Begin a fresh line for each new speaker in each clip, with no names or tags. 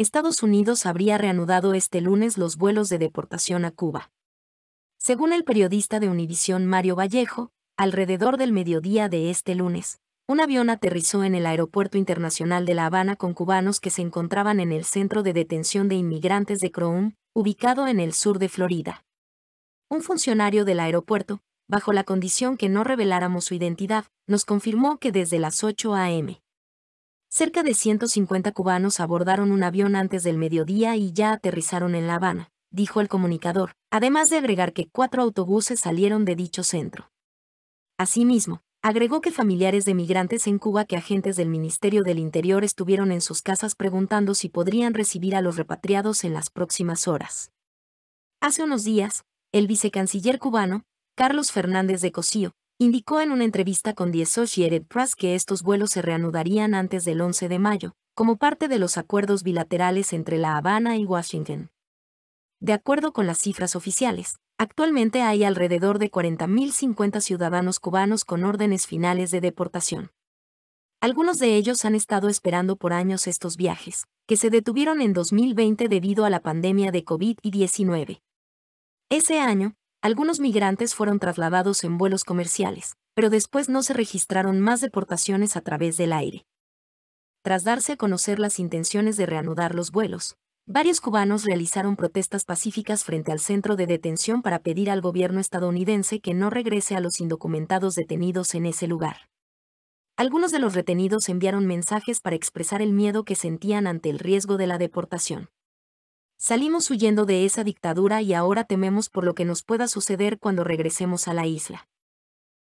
Estados Unidos habría reanudado este lunes los vuelos de deportación a Cuba. Según el periodista de Univisión Mario Vallejo, alrededor del mediodía de este lunes, un avión aterrizó en el Aeropuerto Internacional de La Habana con cubanos que se encontraban en el Centro de Detención de Inmigrantes de Croum, ubicado en el sur de Florida. Un funcionario del aeropuerto, bajo la condición que no reveláramos su identidad, nos confirmó que desde las 8 a.m cerca de 150 cubanos abordaron un avión antes del mediodía y ya aterrizaron en La Habana, dijo el comunicador, además de agregar que cuatro autobuses salieron de dicho centro. Asimismo, agregó que familiares de migrantes en Cuba que agentes del Ministerio del Interior estuvieron en sus casas preguntando si podrían recibir a los repatriados en las próximas horas. Hace unos días, el vicecanciller cubano, Carlos Fernández de Cosío, Indicó en una entrevista con The Associated Press que estos vuelos se reanudarían antes del 11 de mayo, como parte de los acuerdos bilaterales entre La Habana y Washington. De acuerdo con las cifras oficiales, actualmente hay alrededor de 40.050 ciudadanos cubanos con órdenes finales de deportación. Algunos de ellos han estado esperando por años estos viajes, que se detuvieron en 2020 debido a la pandemia de COVID-19. Ese año, algunos migrantes fueron trasladados en vuelos comerciales, pero después no se registraron más deportaciones a través del aire. Tras darse a conocer las intenciones de reanudar los vuelos, varios cubanos realizaron protestas pacíficas frente al centro de detención para pedir al gobierno estadounidense que no regrese a los indocumentados detenidos en ese lugar. Algunos de los retenidos enviaron mensajes para expresar el miedo que sentían ante el riesgo de la deportación. Salimos huyendo de esa dictadura y ahora tememos por lo que nos pueda suceder cuando regresemos a la isla.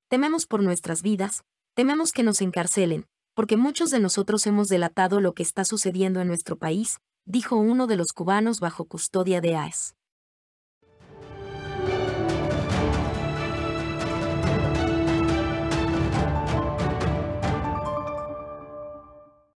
Tememos por nuestras vidas, tememos que nos encarcelen, porque muchos de nosotros hemos delatado lo que está sucediendo en nuestro país, dijo uno de los cubanos bajo custodia de AES.